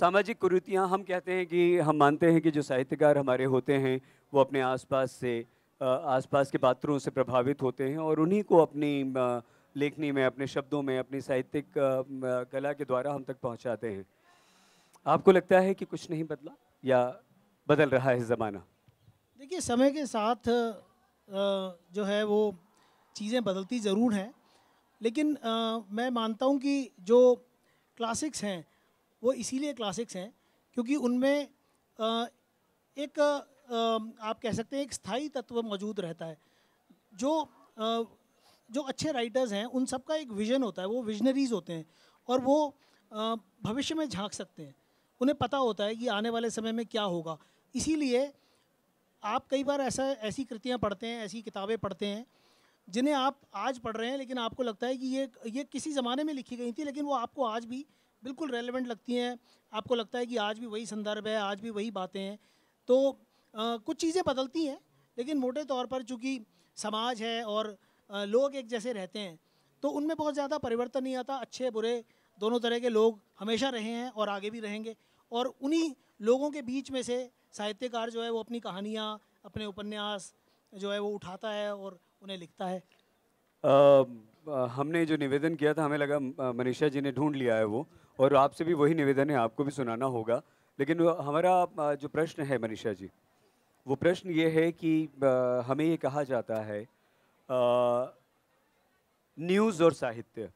सामाजिक कुरीतियाँ हम कहते हैं कि हम मानते हैं कि जो साहित्यकार हमारे होते हैं वो अपने आसपास से आसपास के पात्रों से प्रभावित होते हैं और उन्हीं को अपनी लेखनी में अपने शब्दों में अपनी साहित्यिक कला के द्वारा हम तक पहुँचाते हैं आपको लगता है कि कुछ नहीं बदला या बदल रहा है ज़माना देखिए समय के साथ जो है वो चीज़ें बदलती ज़रूर हैं लेकिन मैं मानता हूँ कि जो क्लासिक्स हैं वो इसीलिए क्लासिक्स हैं क्योंकि उनमें एक आप कह सकते हैं एक स्थायी तत्व मौजूद रहता है जो जो अच्छे राइटर्स हैं उन सबका एक विजन होता है वो विजनरीज होते हैं और वो भविष्य में झांक सकते हैं उन्हें पता होता है कि आने वाले समय में क्या होगा इसीलिए आप कई बार ऐसा ऐसी कृतियाँ पढ़ते हैं ऐसी किताबें पढ़ते हैं जिन्हें आप आज पढ़ रहे हैं लेकिन आपको लगता है कि ये ये किसी ज़माने में लिखी गई थी लेकिन वो आपको आज भी बिल्कुल रेलिवेंट लगती हैं आपको लगता है कि आज भी वही संदर्भ है आज भी वही बातें हैं तो आ, कुछ चीज़ें बदलती हैं लेकिन मोटे तौर पर चूँकि समाज है और आ, लोग एक जैसे रहते हैं तो उनमें बहुत ज़्यादा परिवर्तन नहीं आता अच्छे बुरे दोनों तरह के लोग हमेशा रहे हैं और आगे भी रहेंगे और उन्हीं लोगों के बीच में से साहित्यकार जो है वो अपनी कहानियाँ अपने उपन्यास जो है वो उठाता है और उन्हें लिखता है आ... हमने जो निवेदन किया था हमें लगा मनीषा जी ने ढूंढ लिया है वो और आपसे भी वही निवेदन है आपको भी सुनाना होगा लेकिन हमारा जो प्रश्न है मनीषा जी वो प्रश्न ये है कि हमें ये कहा जाता है न्यूज़ और साहित्य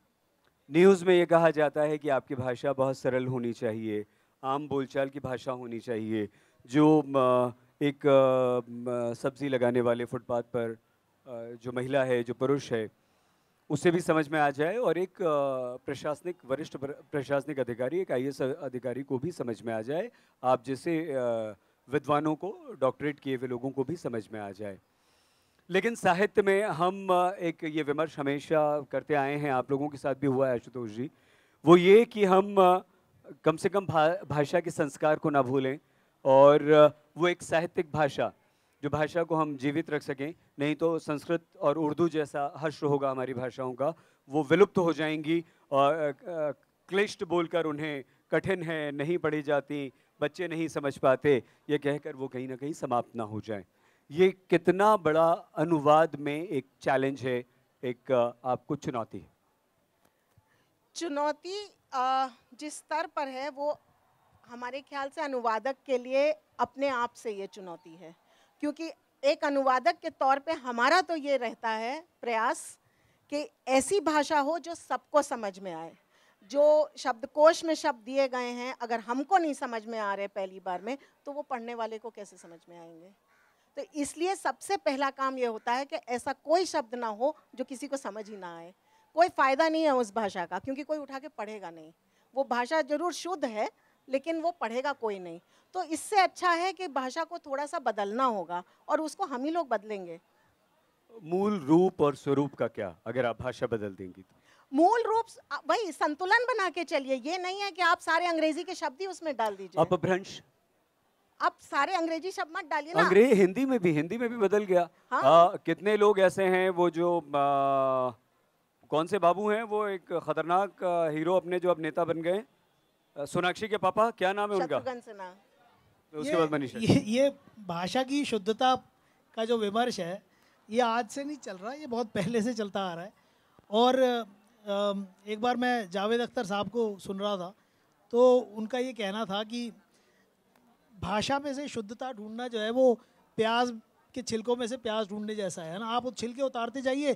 न्यूज़ में ये कहा जाता है कि आपकी भाषा बहुत सरल होनी चाहिए आम बोलचाल की भाषा होनी चाहिए जो एक सब्ज़ी लगाने वाले फुटपाथ पर जो महिला है जो पुरुष है उसे भी समझ में आ जाए और एक प्रशासनिक वरिष्ठ प्रशासनिक अधिकारी एक आई अधिकारी को भी समझ में आ जाए आप जैसे विद्वानों को डॉक्टरेट किए हुए लोगों को भी समझ में आ जाए लेकिन साहित्य में हम एक ये विमर्श हमेशा करते आए हैं आप लोगों के साथ भी हुआ है आशुतोष जी वो ये कि हम कम से कम भा, भाषा के संस्कार को ना भूलें और वो एक साहित्यिक भाषा जो भाषा को हम जीवित रख सकें नहीं तो संस्कृत और उर्दू जैसा हश्र होगा हमारी भाषाओं का वो विलुप्त हो जाएंगी और क्लिष्ट बोलकर उन्हें कठिन है नहीं पढ़ी जाती बच्चे नहीं समझ पाते ये कहकर वो कहीं ना कहीं समाप्त ना हो जाए ये कितना बड़ा अनुवाद में एक चैलेंज है एक आपको चुनौती है चुनौती जिस स्तर पर है वो हमारे ख्याल से अनुवादक के लिए अपने आप से ये चुनौती है क्योंकि एक अनुवादक के तौर पे हमारा तो ये रहता है प्रयास कि ऐसी भाषा हो जो सबको समझ में आए जो शब्दकोश में शब्द दिए गए हैं अगर हमको नहीं समझ में आ रहे पहली बार में तो वो पढ़ने वाले को कैसे समझ में आएंगे तो इसलिए सबसे पहला काम ये होता है कि ऐसा कोई शब्द ना हो जो किसी को समझ ही ना आए कोई फ़ायदा नहीं है उस भाषा का क्योंकि कोई उठा के पढ़ेगा नहीं वो भाषा जरूर शुद्ध है लेकिन वो पढ़ेगा कोई नहीं तो इससे अच्छा है कि भाषा को थोड़ा सा बदलना होगा और उसको हम ही लोग बदलेंगे मूल रूप और स्वरूप का क्या अगर आप भाषा बदल देंगी तो मूल रूप भाई संतुलन बना के चलिए ये नहीं है कि आप सारे अंग्रेजी के शब्द ही उसमें डाल दीजिए अपभ्रंश आप सारे अंग्रेजी शब्द मत डालिए ना अंग्रेजी हिंदी में भी हिंदी में भी बदल गया हाँ? आ, कितने लोग ऐसे हैं वो जो आ, कौन से बाबू हैं वो एक खतरनाक हीरो अपने जो अब नेता बन गए सोनाक्षी के पापा क्या नाम है उनका उसके बाद मनीष ये, ये भाषा की शुद्धता का जो विमर्श है ये आज से नहीं चल रहा ये बहुत पहले से चलता आ रहा है और एक बार मैं जावेद अख्तर साहब को सुन रहा था तो उनका ये कहना था कि भाषा में से शुद्धता ढूंढना जो है वो प्याज के छिलकों में से प्याज ढूंढने जैसा है ना आप छिलके उतारते जाइए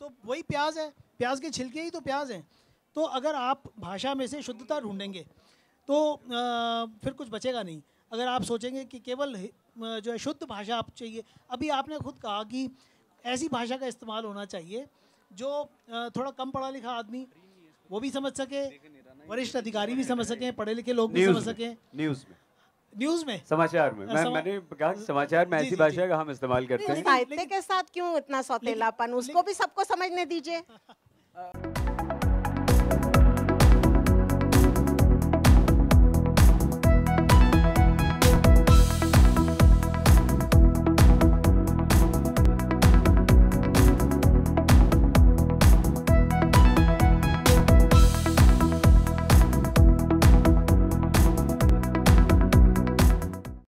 तो वही प्याज है प्याज के छिलके ही तो प्याज हैं तो अगर आप भाषा में से शुद्धता ढूंढेंगे तो फिर कुछ बचेगा नहीं अगर आप सोचेंगे कि केवल जो है शुद्ध भाषा आप चाहिए अभी आपने खुद कहा कि ऐसी भाषा का इस्तेमाल होना चाहिए जो थोड़ा कम पढ़ा लिखा आदमी वो भी समझ सके वरिष्ठ अधिकारी भी समझ सके पढ़े लिखे लोग भी समझ सके न्यूज में न्यूज में समाचार में मैं समा... मैंने कहा समाचार में ऐसी भाषा का हम इस्तेमाल करते हैं साहित्य के साथ क्यों इतना सौतेलापन उसको भी सबको समझने दीजिए